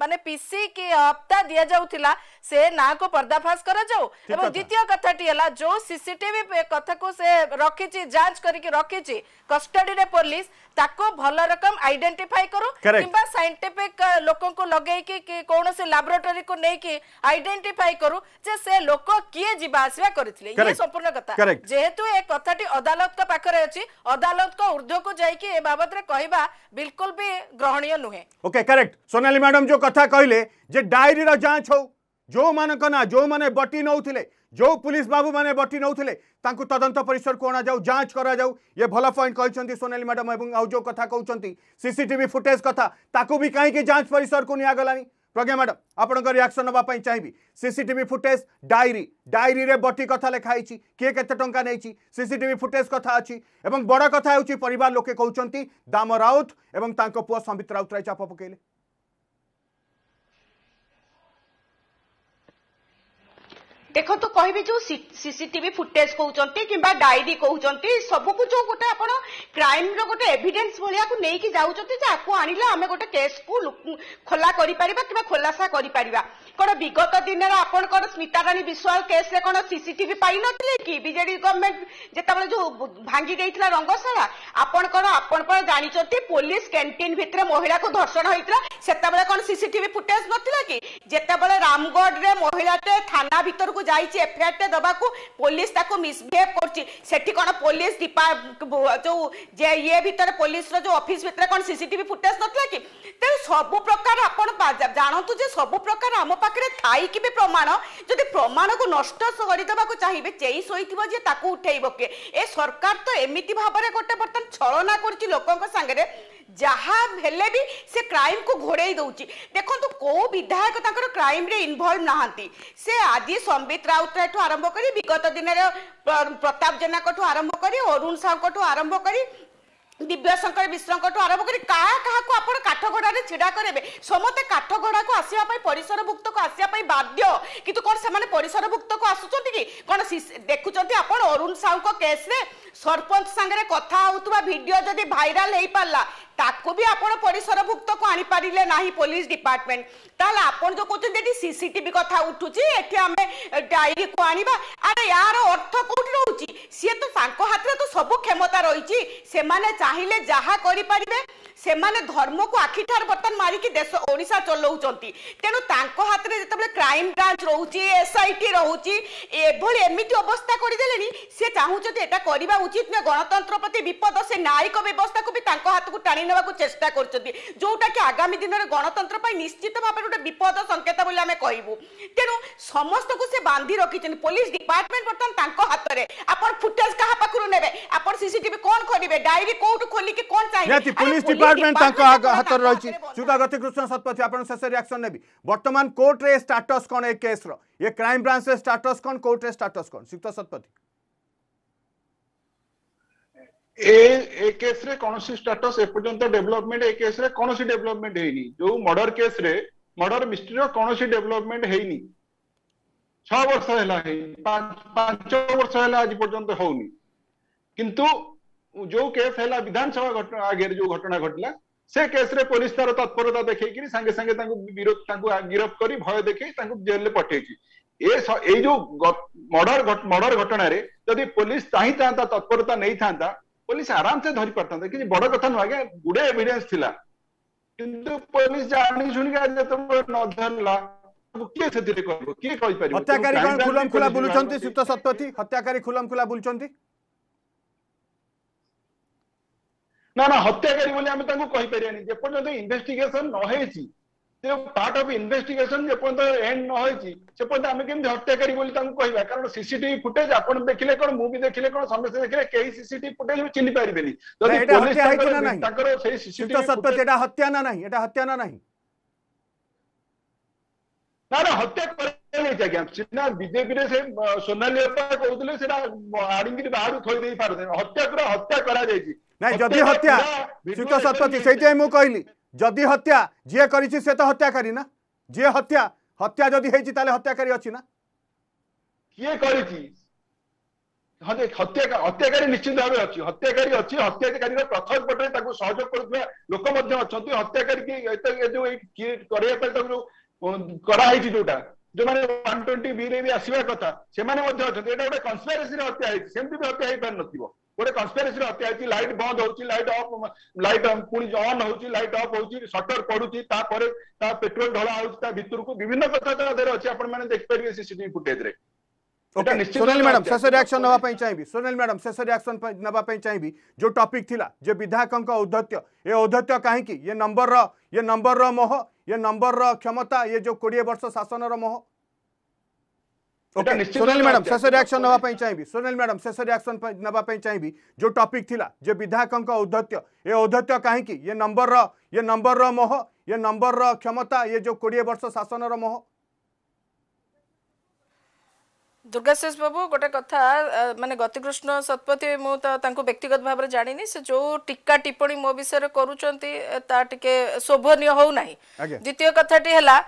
ମାନେ ପିସି କି ହପ୍ତା ଦିଆଯାଉଥିଲା ସେ ନାଁକୁ ପର୍ଦ୍ଦାଫାଶ କରାଯାଉ ଏବଂ ଦ୍ୱିତୀୟ କଥାଟି ହେଲା ଯୋଉ ସିସିଟିଭି କଥାକୁ ସେ ରଖିଛି ଯାଞ୍ଚ କରିକି ରଖିଛି କଷ୍ଟଡିରେ ପୋଲିସ ତାକୁ ଭଲ ରକମ ଆଇଡେଣ୍ଟିଫାଇ କରୁ କିମ୍ବା ସାଇଣ୍ଟିଫିକ ଲୋକଙ୍କୁ ଲଗେଇକି କୌଣସି ଲାବୋରେଟୋରୀକୁ ନେଇକି ଆଇଡେଣ୍ଟିଫାଇ କରୁ ଯେ ସେ ଲୋକ କିଏ ଯିବା ଆସିବା କରିଥିଲେ ଇଏ ସମ୍ପୂର୍ଣ୍ଣ କଥା ଯେହେତୁ ଏ କଥାଟି ଅଦାଲତଙ୍କ ପାଖରେ ଅଛି ଅଦାଲତଙ୍କ ଉର୍ଦ୍ଧ୍ୱକୁ ଯାଇକି ଏ ବାବଦରେ କହିବା ବିଲକୁଲ ବି ଗ୍ରହଣୀୟ ନୁହେଁ ଓକେ କରେକ୍ଟ ସୋନାଲି ମ୍ୟାଡମ ଯୋଉ କଥା କହିଲେ ଯେ ଡାଏରୀର ଯାଞ୍ଚ ହଉ ଯେଉଁମାନଙ୍କ ନା ଯେଉଁମାନେ ବଟି ନେଉଥିଲେ जो पुलिस बाबू मैंने बटी नौले तदंत परिसर को जाऊ जांच कर ये भल पॉइंट कहते सोनाली मैडम और आज जो कथ कौन सीसीटीवी फुटेज कथा भी कहीं जांच परिसर को निगला प्रज्ञा मैडम आप रियाक्शन नापी चाहिए सीसीटीवी फुटेज डायरी डायरी में बटी कथा लिखाई किए के टाँचा नहीं सीसीटीवी फुटेज कथा अच्छी बड़ कथ होगी पर लोके कहते दाम राउत और पुआ संबित राउतराय चाप पकड़े ଦେଖନ୍ତୁ କହିବି ଯୋଉ ସିସିଟିଭି ଫୁଟେଜ କହୁଛନ୍ତି କିମ୍ବା ଡାଇରୀ କହୁଛନ୍ତି ସବୁକୁ ଯୋଉ ଗୋଟେ ଆପଣ କ୍ରାଇମର ଗୋଟେ ଏଭିଡେନ୍ସ ଭଳିଆକୁ ନେଇକି ଯାଉଛନ୍ତି ଯେ ଆକୁ ଆଣିଲେ ଆମେ ଗୋଟେ କେସ୍କୁ ଖୋଲା କରିପାରିବା କିମ୍ବା ଖୋଲାସା କରିପାରିବା কোন বিগত দিনের আপনার স্মিতারাণী বিশ্বাল কেসে কোন সিসিটিভি পাইনলে কি বিজেডি গভর্নমেন্ট যেত ভাঙ্গি দেইছিল রঙ্গশালা আপনার আপনার জাঁচি পুলিশ ক্যান্টিন ভিতরে মহিলা ধর্ষণ হয়েছিল সেতবে কোন সিসিটিভি ফুটেজ নথিলা কি যেতবে রামগড়ে মহিলাটে থানা ভিতরক যাইছি এফআইআরটে দেওয়া পুলিশ তাকে মিসবিহেভ করছে সেটি কোন পুলিশ ডিপার্ট যে ইয়ে ভিতরে পুলিশ যে অফিস ভিতরে কোন সিসিটিভি ফুটেজ নথিলা কি তেমন সবু প্রকার আপনার জাঁতু যে সবু প্রকার আমার পাখে থাইকি বি প্রমাণ যদি প্রমাণ কু নষ্ট করিদেওয়া চাইবে চেই শোইথিব যে তাকে উঠাইব কে এ সরকার তো এমিটি ভাবে গোটে বর্তমান ছলনা করছি লোক সাংরে যা হলে বি সে ক্রাইম কু ঘোড়াই দেছি দেখুন কেউ বিধায়ক তাঁর ক্রাইমে ইনভলভ না সে আদি সম্বিত রাউতরায় ঠু আরম্ভ করে বিগত দিনের প্রতাপ জেনা আরম্ভ করে অরুণ সাহু আরম্ভ করে ଦିବ୍ୟଶଙ୍କର ମିଶ୍ରଙ୍କଠୁ ଆରମ୍ଭ କରି କାହା କାହାକୁ ଆପଣ କାଠଗଡ଼ାରେ ଛିଡ଼ା କରେଇବେ ସମସ୍ତେ କାଠଗଡ଼ାକୁ ଆସିବା ପାଇଁ ପରିସରଭୁକ୍ତକୁ ଆସିବା ପାଇଁ ବାଧ୍ୟ କିନ୍ତୁ କ'ଣ ସେମାନେ ପରିସରଭୁକ୍ତକୁ ଆସୁଛନ୍ତି କି କ'ଣ ଦେଖୁଛନ୍ତି ଆପଣ ଅରୁଣ ସାହୁଙ୍କ କେସ୍ରେ ସରପଞ୍ଚ ସାଙ୍ଗରେ କଥା ହେଉଥିବା ଭିଡ଼ିଓ ଯଦି ଭାଇରାଲ ହେଇପାରିଲା ତାକୁ ବି ଆପଣ ପରିସରଭୁକ୍ତକୁ ଆଣିପାରିଲେ ନାହିଁ ପୋଲିସ ଡିପାର୍ଟମେଣ୍ଟ ତାହେଲେ ଆପଣ ଯୋଉ କହୁଛନ୍ତି ଏଠି ସିସିଟିଭି କଥା ଉଠୁଛି ଏଠି ଆମେ ଡାଇରୀକୁ ଆଣିବା ଆରେ ୟାର ଅର୍ଥ କୋଉଠି ରହୁଛି ସିଏ ତ ତାଙ୍କ ହାତରେ ତ ସବୁ କ୍ଷମତା ରହିଛି ସେମାନେ ଚାହିଁଲେ ଯାହା କରିପାରିବେ ସେମାନେ ଧର୍ମକୁ ଆଖିଠାର ବର୍ତ୍ତମାନ ମାରିକି ଦେଶ ଓଡ଼ିଶା ଚଲାଉଛନ୍ତି ତେଣୁ ତାଙ୍କ ହାତରେ ଯେତେବେଳେ କ୍ରାଇମ୍ ବ୍ରାଞ୍ଚ ରହୁଛି ଏସ୍ଆଇଟି ରହୁଛି ଏଭଳି ଏମିତି ଅବସ୍ଥା କରିଦେଲେଣି ସେ ଚାହୁଁଛନ୍ତି ଏଟା କରିବା ଉଚିତ ନୁହେଁ ଗଣତନ୍ତ୍ର ପ୍ରତି ବିପଦ ସେ ନ୍ୟାୟିକ ବ୍ୟବସ୍ଥାକୁ ବି ତାଙ୍କ ହାତକୁ ଟାଣି ନେବାକୁ ଚେଷ୍ଟା କରୁଛନ୍ତି ଯେଉଁଟାକି ଆଗାମୀ ଦିନରେ ଗଣତନ୍ତ୍ର ପାଇଁ ନିଶ୍ଚିତ ଭାବରେ ଗୋଟେ ବିପଦ ସଙ୍କେତ ବୋଲି ଆମେ କହିବୁ ତେଣୁ ସମସ୍ତଙ୍କୁ ସେ ବାନ୍ଧି ରଖିଛନ୍ତି ପୋଲିସ ଡିପାର୍ଟମେଣ୍ଟ ବର୍ତ୍ତମାନ ତାଙ୍କ ହାତରେ ଆପଣ ଫୁଟେଜ କାହା ପାଖରୁ ନେବେ ଆପଣ ସିସିଟିଭି କଣ କରିବେ ଡାଏରୀ କୋଉଠୁ ଖୋଲିକି କଣ ଚାହିଁବେ ପୋଲିସ ଡିପାର୍ଟମେଣ୍ଟ ତାଙ୍କ ହାତରେ ରହିଛି ସୁଧାଗତି କୃଷ୍ଣ ଶତପଥୀ ଆପଣ ଶେଷ ରିଆକ୍ସନ ନେବି ବର୍ତ୍ତମାନ କୋର୍ଟରେ ସ୍ଟାଟସ୍ କ'ଣ ଏ କେସ୍ର ଏ କ୍ରାଇମ ବ୍ରାଞ୍ଚରେ ସ୍ଟାଟସ୍ କ'ଣ କୋର୍ଟରେ ସ୍ଟାଟସ୍ କ'ଣ ଶ୍ରୀଯୁକ୍ତ ଶତପଥୀ एकेस रे कौनसी स्टेटस एपर्यंत डेवलपमेंट एकेस रे कौनसी डेवलपमेंट हेनी जो मर्डर केस रे मर्डर मिस्ट्री रो कौनसी डेवलपमेंट हेनी 6 वर्ष हला हे 5 5 वर्ष हला आज पर्यंत होउनी किंतु जो केस हला विधानसभा घटना आगे जो घटना घटला से केस रे पुलिस तार तत्परता देखे कि संगे संगे तांको विरोध तांको गिरफ करी भय देखे तांको जेल ले पठे छी ए ए जो मर्डर मर्डर घटना रे यदि पुलिस ताही ता तत्परता नहीं थांदा ପୋଲିସ ଆରାମସେ ଧରି ପାରିଥାନ୍ତା କିଛି ବଡ କଥା ନୁହଁ ଆଜ୍ଞା ଗୁଡେ ଏଭିଡେନ୍ସ ଥିଲା କିନ୍ତୁ ପୋଲିସ ଜାଣି ଶୁଣିକି ଯେତେବେଳେ ନ ଧରିଲା କିଏ ସେଥିରେ କହିବ କିଏ କହିପାରିବ ହତ୍ୟାକାରୀ କଣ ଖୁଲମ ଖୁଲା ବୁଲୁଛନ୍ତି ସୁତ ସତପଥୀ ହତ୍ୟାକାରୀ ଖୁଲମ ଖୁଲା ବୁଲୁଛନ୍ତି ନା ନା ହତ୍ୟାକାରୀ ବୋଲି ଆମେ ତାଙ୍କୁ କହିପାରିବାନି ଯେପର୍ଯ୍ୟନ୍ତ ଇନଭେଷ୍ଟିଗେସନ ନ ହେଇଛି पार्ट ऑफ इन्वेस्टिगेशन एंड नमी हत्या करी कह कारण सीसीटीवी फुटेज आप देखे कौन मुझ भी देखे कौन समस्त देखे कई सीसीटीवी फुटेज चिन्ह पारे हत्या ना ना हत्या ना हत्या सोनाली कहते हत्या हत्या करा हत्या যদি হত্যা যে করেছি সে তো হত্যাকারী না যে হত্যা হত্যা যদি হয়েছে তাহলে হত্যাকারী অছি না কে করেছি হত্যাকারী নিশ্চিত ভাবে অছি হত্যাকারী অছি হত্যাকারী প্রথম পটে তাকে সহযোগ করুଥିବା লোক মধ্যে অনেক হত্যাকারী কি যে করে তাকে করা হয়েছে যেটা ଯେଉଁମାନେ ୱାନ୍ ଟ୍ୱେଣ୍ଟି ବିରେ ବି ଆସିବା କଥା ସେମାନେ ମଧ୍ୟ ଅଛନ୍ତି ଏଇଟା ଗୋଟେ କନ୍ସପାରେସିରେ ହତ୍ୟା ହେଇଛି ସେମିତି ବି ହତ୍ୟା ହେଇପାରିନଥିବ ଗୋଟେ କନ୍ସପାରେସିରେ ହତ୍ୟା ହେଇଛି ଲାଇଟ୍ ବନ୍ଦ ହଉଛି ଲାଇଟ୍ ଅଫ୍ ଲାଇଟ୍ ପୁଣି ଅନ୍ ହଉଛି ଲାଇଟ୍ ଅଫ୍ ହଉଛି ସଟର ପଡୁଛି ତାପରେ ତା ପେଟ୍ରୋଲ ଢଳା ହଉଛି ତା ଭିତରକୁ ବିଭିନ୍ନ କଥା ତା ଦେହରେ ଅଛି ଆପଣମାନେ ଦେଖିପାରିବେ ସିସିଟିଭି ଫୁଟେଜରେ सोनाली मैडम शेष रियाक्शन ना चाहिए सोनाली मैडम शेष रियाक्शन ना चाहिए जो टॉपिक थिला जो विधायक औधत्य ये औधत्य कहीं ये नंबर ये नंबर रोह ये नंबर रमता ये जो कोड़े वर्ष शासन रोह मोह सोनाली मैडम शेष रियाक्शन ना चाहिए सोनाली मैडम शेष रियाक्शन ना चाहिए जो टॉपिक थिला जो विधायक औधत्य ये औधत्य कहीं ये नंबर र ये नंबर र ये नंबर रमता ये जो कोड़े वर्ष शासन रोह ଦୁର୍ଗାଶେଷ ବାବୁ ଗୋଟେ କଥା ମାନେ ଗତିକୃଷ୍ଣ ଶତପଥୀ ମୁଁ ତ ତାଙ୍କୁ ବ୍ୟକ୍ତିଗତ ଭାବରେ ଜାଣିନି ସେ ଯୋଉ ଟୀକା ଟିପ୍ପଣୀ ମୋ ବିଷୟରେ କରୁଛନ୍ତି ତା ଟିକେ ଶୋଭନୀୟ ହଉନାହିଁ ଦ୍ୱିତୀୟ କଥାଟି ହେଲା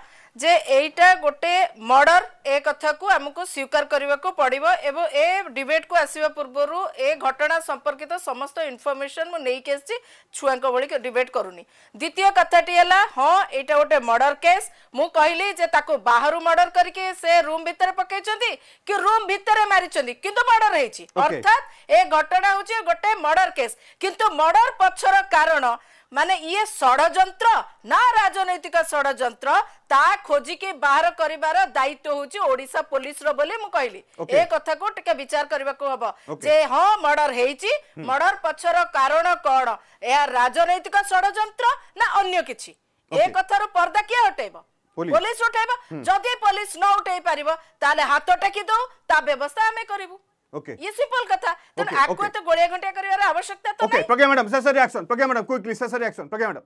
ଯେ ଏଇଟା ଗୋଟେ ମର୍ଡର ଏ କଥାକୁ ଆମକୁ ସ୍ୱୀକାର କରିବାକୁ ପଡିବ ଏବଂ ଏ ଡିବେଟକୁ ଆସିବା ପୂର୍ବରୁ ଏ ଘଟଣା ସମ୍ପର୍କିତ ସମସ୍ତ ଇନଫର୍ମେସନ ମୁଁ ନେଇକି ଆସିଛି ଛୁଆଙ୍କ ଭଳି ଡିବେଟ୍ କରୁନି ଦ୍ୱିତୀୟ କଥାଟି ହେଲା ହଁ ଏଇଟା ଗୋଟେ ମର୍ଡର କେସ୍ ମୁଁ କହିଲି ଯେ ତାକୁ ବାହାରୁ ମର୍ଡର କରିକି ସେ ରୁମ୍ ଭିତରେ ପକେଇଛନ୍ତି କି ରୁମ୍ ଭିତରେ ମାରିଛନ୍ତି କିନ୍ତୁ ମର୍ଡର ହେଇଛି ଅର୍ଥାତ ଏ ଘଟଣା ହଉଛି ଗୋଟେ ମର୍ଡର କେସ କିନ୍ତୁ ମର୍ଡର ପଛର କାରଣ ମାନେ ଇଏ ଷଡ଼ଯନ୍ତ୍ର ନା ରାଜନୈତିକ ଷଡ଼ଯନ୍ତ୍ର ତା ଖୋଜିକି ବାହାର କରିବାର ଦାୟିତ୍ୱ ହଉଛି ଓଡିଶା ପୋଲିସର ବୋଲି ମୁଁ କହିଲି ଏ କଥାକୁ ଟିକେ ବିଚାର କରିବାକୁ ହବ ଯେ ହଁ ମର୍ଡର ହେଇଛି ମର୍ଡର ପଛର କାରଣ କଣ ଏହା ରାଜନୈତିକ ଷଡ଼ଯନ୍ତ୍ର ନା ଅନ୍ୟ କିଛି ଏ କଥାରୁ ପର୍ଦା କିଏ ହଟେଇବ পুলিশ উঠাইব যদি পুলিশ ন উঠাই পারিব তাহলে হাত টেকি দৌ তা ব্যবস্থা আমি করিবু ओके ये सिंपल कथा तो आपको तो गोलियां घंटा करवार आवश्यकता तो okay Pragya madam sir reaction Pragya madam quickly sir reaction Pragya madam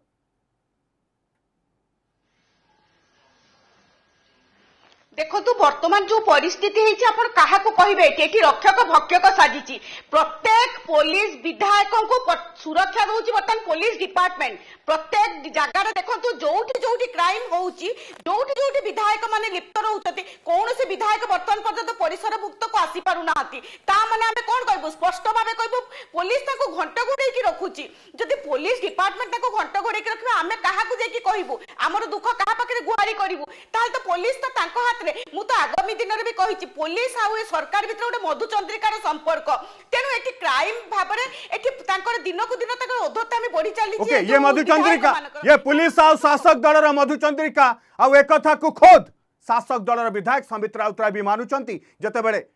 ଦେଖନ୍ତୁ ବର୍ତ୍ତମାନ ଯୋଉ ପରିସ୍ଥିତି ହେଇଛି ଆପଣ କାହାକୁ କହିବେ ଏଠି ଏଠି ରକ୍ଷକ ଭକ୍ଷକ ସାଜିଛି ପ୍ରତ୍ୟେକ ପୋଲିସ ବିଧାୟକଙ୍କୁ ସୁରକ୍ଷା ଦଉଛି ବର୍ତ୍ତମାନ ପୋଲିସ ଡିପାର୍ଟମେଣ୍ଟ ପ୍ରତ୍ୟେକ ଜାଗାରେ ଦେଖନ୍ତୁ ଯୋଉଠି ଯୋଉଠି କ୍ରାଇମ ହଉଛି ଯୋଉଠି ଯୋଉଠି ବିଧାୟକ ମାନେ ଲିପ୍ତ ରହୁଛନ୍ତି କୌଣସି ବିଧାୟକ ବର୍ତ୍ତମାନ ପର୍ଯ୍ୟନ୍ତ ପରିସର ମୁକ୍ତକୁ ଆସିପାରୁନାହାନ୍ତି ତା ମାନେ ଆମେ କଣ କହିବୁ ସ୍ପଷ୍ଟ ଭାବେ କହିବୁ ପୋଲିସ ତାଙ୍କୁ ଘଣ୍ଟ ଘୋଡେଇକି ରଖୁଛି ଯଦି ପୋଲିସ ଡିପାର୍ଟମେଣ୍ଟ ତାଙ୍କୁ ଘଣ୍ଟ ଘୋଡେଇକି ରଖିବା ଆମେ କାହାକୁ ଯାଇକି କହିବୁ ଆମର ଦୁଃଖ କାହା ପାଖରେ ଗୁହାରି କରିବୁ ତାହେଲେ ତ ପୋଲିସ ତ ତାଙ୍କ ହାତ पाखे मुझे आगामी दिन में भी पुलिस आउ सरकार भितर गोटे मधुचंद्रिकार संपर्क तेणु ये क्राइम भाव में दिन कु दिन ओधता बढ़ी चलिए मधुचंद्रिका ये पुलिस आउ शासक दल रधुचंद्रिका आता खोद शासक दल रधायक समित राउतराय भी मानुंत जिते बड़े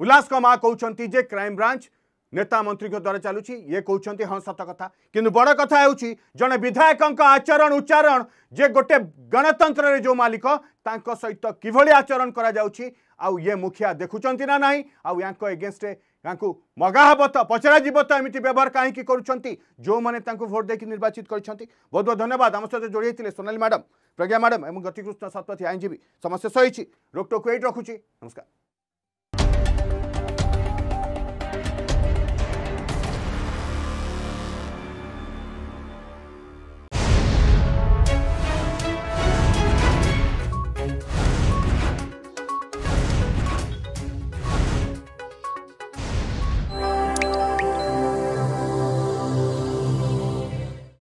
उल्लास माँ कहते जे क्राइम ब्रांच नेता मंत्री द्वारा चलुची ये कहते हाँ सत कथ कि बड़ कथा जड़े विधायक आचरण उच्चारण जे गोटे गणतंत्र जो मालिक ତାଙ୍କ ସହିତ କିଭଳି ଆଚରଣ କରାଯାଉଛି ଆଉ ଇଏ ମୁଖିଆ ଦେଖୁଛନ୍ତି ନା ନାହିଁ ଆଉ ୟାଙ୍କ ଏଗେନଷ୍ଟରେ ୟାଙ୍କୁ ମଗା ହେବ ତ ପଚରାଯିବ ତ ଏମିତି ବ୍ୟବହାର କାହିଁକି କରୁଛନ୍ତି ଯେଉଁମାନେ ତାଙ୍କୁ ଭୋଟ୍ ଦେଇକି ନିର୍ବାଚିତ କରିଛନ୍ତି ବହୁତ ବହୁତ ଧନ୍ୟବାଦ ଆମ ସହିତ ଯୋଡ଼ି ହେଇଥିଲେ ସୋନାଲି ମ୍ୟାଡ଼ାମ୍ ପ୍ରଜ୍ଞା ମ୍ୟାଡ଼ାମ୍ ଏବଂ ଗତିକୃଷ୍ଣ ଶତପଥୀ ଆଇନଜୀବୀ ସମସ୍ୟା ସହିଛି ରୋକଟୋକୁ ଏଇଠି ରଖୁଛି ନମସ୍କାର